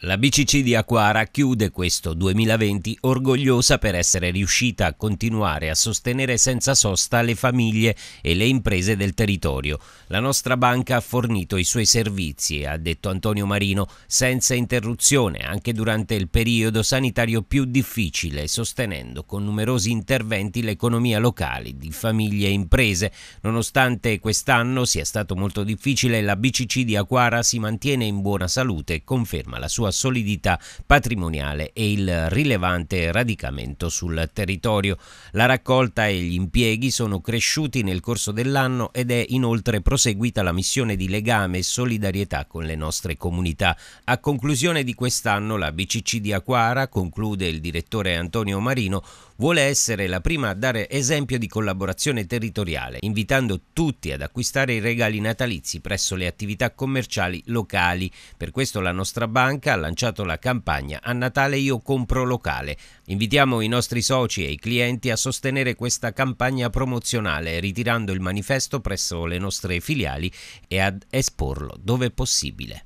La BCC di Aquara chiude questo 2020 orgogliosa per essere riuscita a continuare a sostenere senza sosta le famiglie e le imprese del territorio. La nostra banca ha fornito i suoi servizi, ha detto Antonio Marino, senza interruzione anche durante il periodo sanitario più difficile, sostenendo con numerosi interventi l'economia locale di famiglie e imprese. Nonostante quest'anno sia stato molto difficile, la BCC di Aquara si mantiene in buona salute, e conferma la sua sua solidità patrimoniale e il rilevante radicamento sul territorio. La raccolta e gli impieghi sono cresciuti nel corso dell'anno ed è inoltre proseguita la missione di legame e solidarietà con le nostre comunità. A conclusione di quest'anno la BCC di Aquara, conclude il direttore Antonio Marino, vuole essere la prima a dare esempio di collaborazione territoriale, invitando tutti ad acquistare i regali natalizi presso le attività commerciali locali. Per questo la nostra banca ha lanciato la campagna A Natale io compro locale. Invitiamo i nostri soci e i clienti a sostenere questa campagna promozionale ritirando il manifesto presso le nostre filiali e ad esporlo dove possibile.